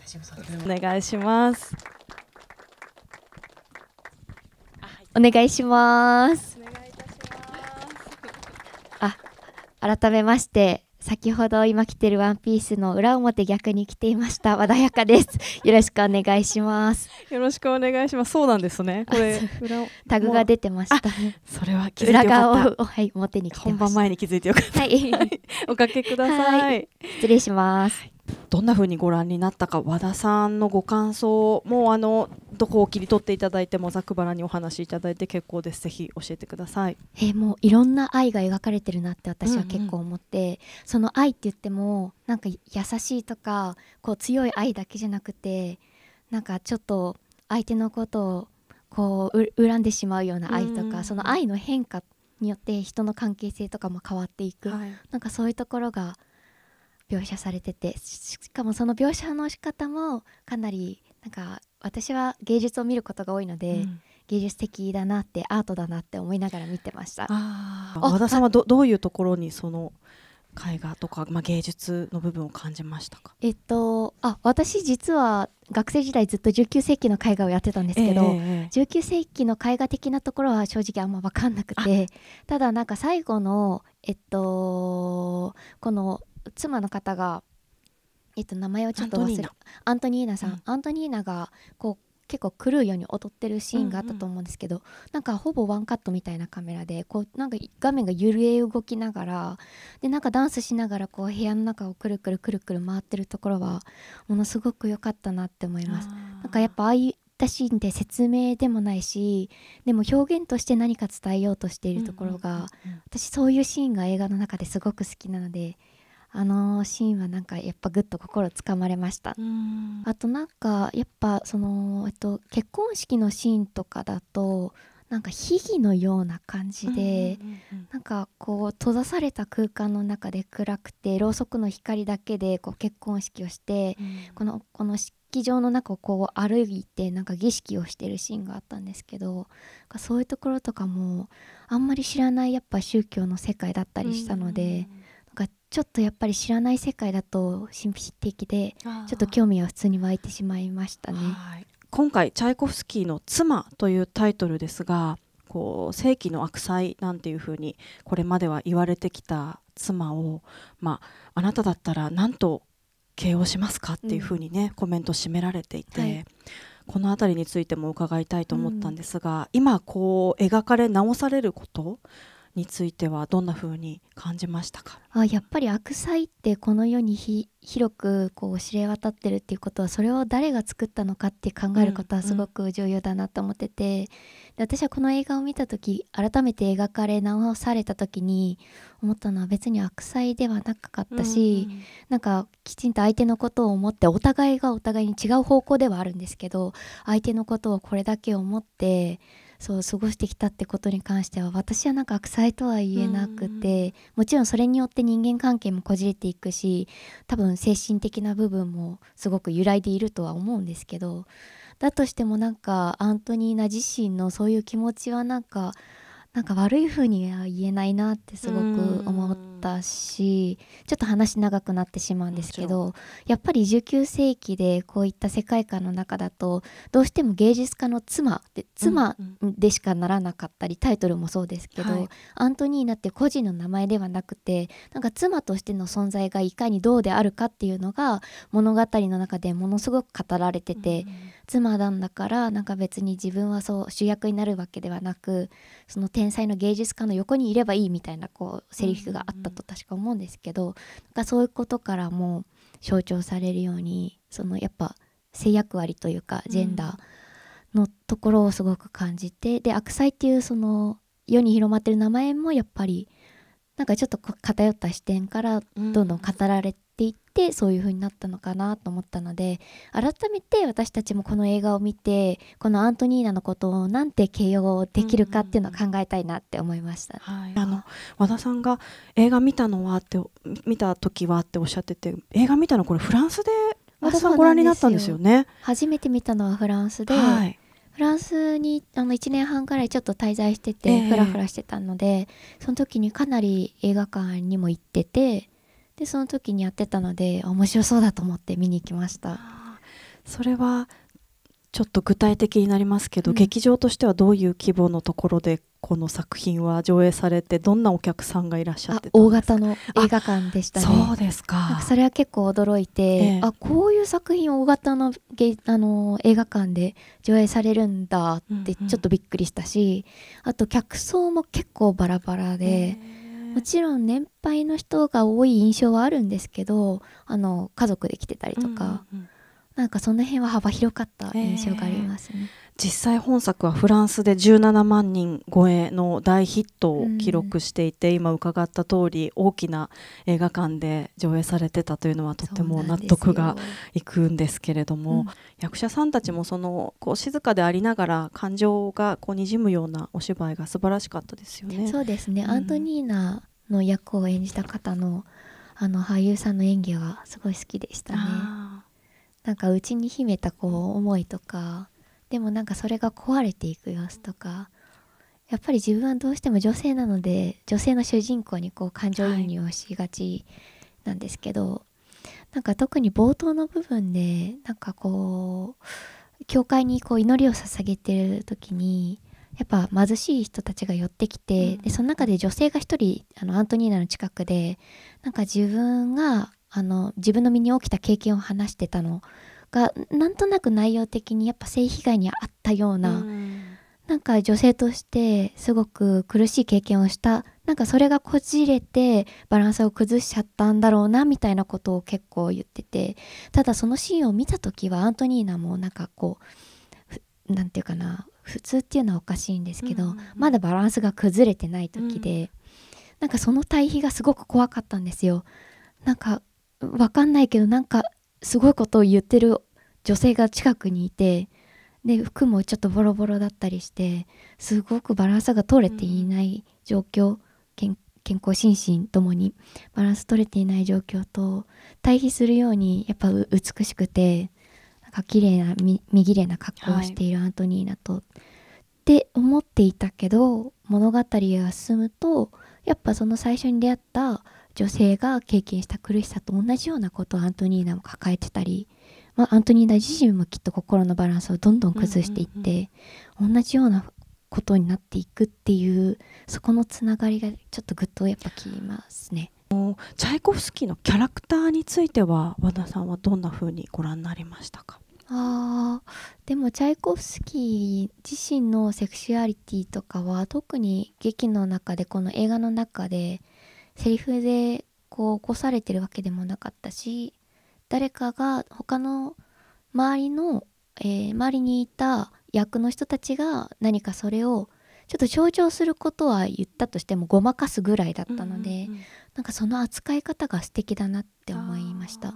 お願いします。お願いします。お願いいたします。あ、改めまして、先ほど今着てるワンピースの裏表逆に着ていました和田やかです。よろしくお願いします。よろしくお願いします。そうなんですね。これタグが出てました、それは裏側をはい表に本番前に気づいてよかった。はい、おかけください。はい、失礼します。どんなふうにご覧になったか和田さんのご感想もあのどこを切り取っていただいてもざくばらにお話しいただいて結構ですぜひ教えてください、えー、もういろんな愛が描かれてるなって私は結構思って、うんうん、その愛って言ってもなんか優しいとかこう強い愛だけじゃなくてなんかちょっと相手のことをこう恨んでしまうような愛とか、うんうん、その愛の変化によって人の関係性とかも変わっていく、はい、なんかそういうところが描写されててしかもその描写の仕方もかなりなんか私は芸術を見ることが多いので、うん、芸術的だなってアートだなって思いながら見てました和田さんはどどういうところにその絵画とか、まあ、芸術の部分を感じましたか、えっと、あ私実は学生時代ずっと19世紀の絵画をやってたんですけど、えー、19世紀の絵画的なところは正直あんま分かんなくてただなんか最後の、えっと、この妻の方が、えっと、名前をちょっと忘れたアントニーナさん、うん、アントニーナがこう結構狂うように踊ってるシーンがあったと思うんですけど、うんうん、なんかほぼワンカットみたいなカメラでこうなんか画面が揺れ動きながらでなんかダンスしながらこう部屋の中をくるくるくるくる回ってるところはものすごく良かったなって思います。なんかやっぱああいったシーンで説明でもないしでも表現として何か伝えようとしているところが、私そういうシーンが映画の中ですごく好きなのであのシーンはなんかやっぱぐっと心つかまれましたあとなんかやっぱその、えっと、結婚式のシーンとかだとなんか秘技のような感じで、なんかこう閉ざされた空間の中で暗くてろうそくの光だけでこう結婚式をして、うん、このこの式場の中をこう歩いてなんか儀式をしてるシーンがあったんですけどそういうところとかもあんまり知らないやっぱ宗教の世界だったりしたので。うんうんちょっとやっぱり知らない世界だと神秘的でちょっと興味は普通に湧いてしまいましたね。今回チャイコフスキーの「妻」というタイトルですがこう世紀の悪妻なんていうふうにこれまでは言われてきた妻を、まあ、あなただったら何と形容しますかっていうふうにね、うん、コメントを締められていて、はい、この辺りについても伺いたいと思ったんですが、うん、今こう描かれ直されることについてはどんな風に感じましたかあやっぱり悪妻ってこの世に広くこう知れ渡ってるっていうことはそれを誰が作ったのかって考えることはすごく重要だなと思ってて、うんうん、で私はこの映画を見た時改めて描かれ直された時に思ったのは別に悪妻ではなかったし、うんうん、なんかきちんと相手のことを思ってお互いがお互いに違う方向ではあるんですけど相手のことをこれだけ思って。そう過ごしてきたってことに関しては私はなんか悪妻とは言えなくてもちろんそれによって人間関係もこじれていくし多分精神的な部分もすごく揺らいでいるとは思うんですけどだとしてもなんかアントニーナ自身のそういう気持ちはなんかなんか悪いふうには言えないなってすごく思ったしちょっと話長くなってしまうんですけどやっぱり19世紀でこういった世界観の中だとどうしても芸術家の妻で妻でしかならなかったり、うんうん、タイトルもそうですけど、はい、アントニーナって個人の名前ではなくてなんか妻としての存在がいかにどうであるかっていうのが物語の中でものすごく語られてて。うんうん妻なんだからなんか別に自分はそう主役になるわけではなくその天才の芸術家の横にいればいいみたいなこうセリフがあったと確か思うんですけど、うんうん、なんかそういうことからも象徴されるようにそのやっぱ性役割というかジェンダーのところをすごく感じて、うん、で悪妻っていうその世に広まってる名前もやっぱりなんかちょっと偏った視点からどんどん語られて。うんってそういう風になったのかなと思ったので改めて私たちもこの映画を見てこのアントニーナのことをなんて形容できるかっていうのを考えたいなって思いました、うんうんはい、あの和田さんが映画見たのはって見た時はっておっしゃってて映画見たのこれフランスで和田さんご覧になったんですよね初めて見たのはフランスで、はい、フランスにあの1年半くらいちょっと滞在しててふらふらしてたので、えー、その時にかなり映画館にも行っててでその時にやってたので面白そうだと思って見に行きましたそれはちょっと具体的になりますけど、うん、劇場としてはどういう規模のところでこの作品は上映されてどんなお客さんがいらっしゃって大型の映画館でしたねそうですかそれは結構驚いて、ええ、あこういう作品を大型のげあの映画館で上映されるんだってちょっとびっくりしたし、うんうん、あと客層も結構バラバラで。えーもちろん年配の人が多い印象はあるんですけどあの家族で来てたりとか、うんうんうんなんかその辺は幅広かった印象がありますね、えー、実際本作はフランスで17万人超えの大ヒットを記録していて、うん、今伺った通り大きな映画館で上映されてたというのはとても納得がいくんですけれども、うん、役者さんたちもそのこう静かでありながら感情がこうにじむようなお芝居が素晴らしかったですよね。そうですね、うん、アントニーナの役を演じた方のあの俳優さんの演技がすごい好きでしたね。なんかちに秘めたこう思いとかでもなんかそれが壊れていく様子とかやっぱり自分はどうしても女性なので女性の主人公にこう感情移入をしがちなんですけど、はい、なんか特に冒頭の部分でなんかこう教会にこう祈りを捧げてる時にやっぱ貧しい人たちが寄ってきて、うん、でその中で女性が1人あのアントニーナの近くでなんか自分があの自分の身に起きた経験を話してたのがなんとなく内容的にやっぱ性被害に遭ったような、うん、なんか女性としてすごく苦しい経験をしたなんかそれがこじれてバランスを崩しちゃったんだろうなみたいなことを結構言っててただそのシーンを見た時はアントニーナもなんかこう何て言うかな普通っていうのはおかしいんですけど、うんうんうん、まだバランスが崩れてない時で、うん、なんかその対比がすごく怖かったんですよ。なんかわかんないけどなんかすごいことを言ってる女性が近くにいてで服もちょっとボロボロだったりしてすごくバランスが取れていない状況、健康心身ともにバランス取れていない状況と対比するようにやっぱ美しくてなんか綺麗な見綺麗な格好をしているアントニーナと、はい、って思っていたけど物語が進むとやっぱその最初に出会った女性が経験した苦しさと同じようなことをアントニーナも抱えてたり、まあ、アントニーナ自身もきっと心のバランスをどんどん崩していって、うんうんうん、同じようなことになっていくっていうそこのつながりがちょっとグッとやっぱきますね。チャイコフスキーのキャラクターについては和田さんはどんな風にご覧になりましたかあでもチャイコフスキー自身のセクシュアリティとかは特に劇の中でこの映画の中でセリフでこう起こされてるわけでもなかったし誰かが他の周りの、えー、周りにいた役の人たちが何かそれをちょっと象徴することは言ったとしてもごまかすぐらいだったので、うんうん、なんかその扱い方が素敵だなって思いました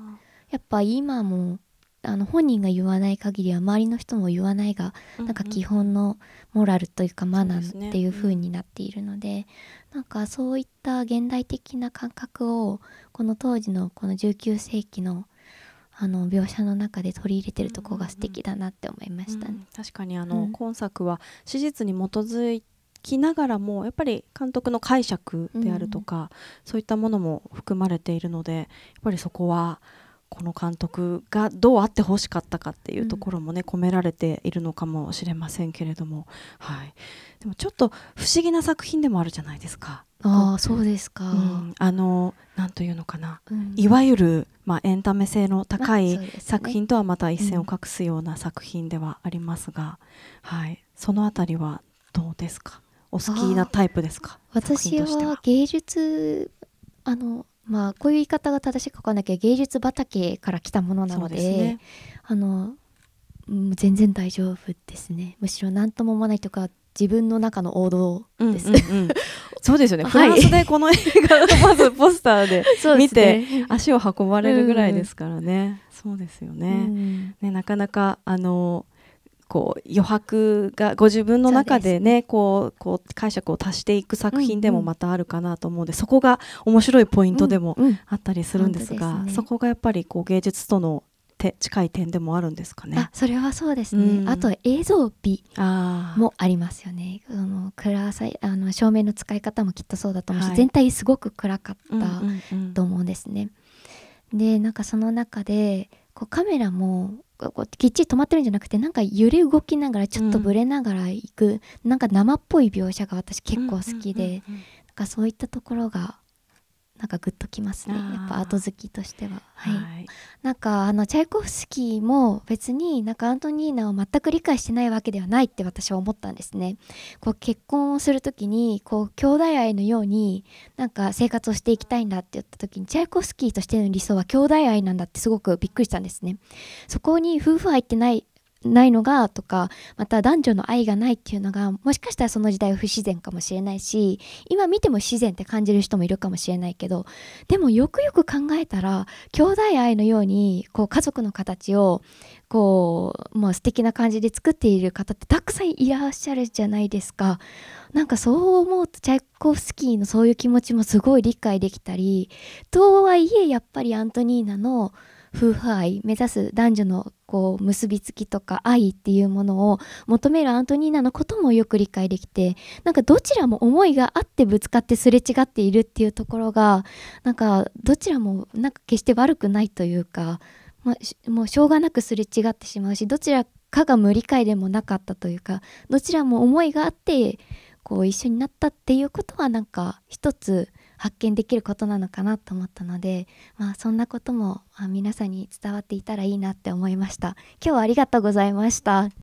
やっぱ今もあの本人が言わない限りは周りの人も言わないが、なんか基本のモラルというかマナーっていう風になっているので、なんかそういった現代的な感覚をこの当時のこの19世紀のあの描写の中で取り入れてるとこが素敵だなって思いましたね。うんうん、確かにあの、今作は史実に基づきながらもやっぱり監督の解釈であるとか、そういったものも含まれているのでやっぱりそこはこの監督がどうあってほしかったかっていうところもね、込められているのかもしれませんけれども、はい、でもちょっと不思議な作品でもあるじゃないですか。ああそうですか、うん、あのなんというのかな、うん、いわゆる、まあ、エンタメ性の高い作品とはまた一線を画すような作品ではありますが、うん、はい、その辺りはどうですかお好きなタイプですか私は芸術あのまあこういう言い方が正しいかかなきゃ芸術畑から来たものなので、ね、あの全然大丈夫ですねむしろ何とも思わないとか自分の中の王道です、うんうんうん、そうですよね、フランスでこの映画をまずポスターで 見て足を運ばれるぐらいですからね、そうですよねうん、ねなかなかあのこう余白がご自分の中でね、ね、こうこう解釈を足していく作品でもまたあるかなと思うので、うんうん、そこが面白いポイントでもあったりするんですが、うんうんすね、そこがやっぱりこう芸術とのて近い点でもあるんですかね。それはそうですね。うん、あと映像美もありますよね。あの暗さあの照明の使い方もきっとそうだと思うし、はい、全体すごく暗かったと思うんですね。うんうんうん、でなんかその中でこうカメラもこうきっちり止まってるんじゃなくてなんか揺れ動きながらちょっとぶれながら行く、うん、なんか生っぽい描写が私結構好きで、うんうんうんうん、なんかそういったところがなんかグッときますねやっぱ後好きとしては、はい、はい、なんかあのチャイコフスキーも別になんかアントニーナを全く理解してないわけではないって私は思ったんですねこう結婚をする時にこう兄弟愛のようになんか生活をしていきたいんだって言った時にチャイコフスキーとしての理想は兄弟愛なんだってすごくびっくりしたんですねそこに夫婦愛ってないないのがとかまた男女の愛がないっていうのがもしかしたらその時代は不自然かもしれないし今見ても自然って感じる人もいるかもしれないけどでもよくよく考えたら兄弟愛のようにこう家族の形をこう、もう素敵な感じで作っている方ってたくさんいらっしゃるじゃないですか。なんかそう思うとチャイコフスキーのそういう気持ちもすごい理解できたりとはいえやっぱりアントニーナの「夫婦愛目指す男女のこう結びつきとか愛っていうものを求めるアントニーナのこともよく理解できてなんかどちらも思いがあってぶつかってすれ違っているっていうところがなんかどちらもなんか決して悪くないというか、まもうしょうがなくすれ違ってしまうしどちらかが無理解でもなかったというかどちらも思いがあってこう一緒になったっていうことはなんか一つ発見できることなのかなと思ったので、まあ、そんなことも皆さんに伝わっていたらいいなって思いました。今日はありがとうございました。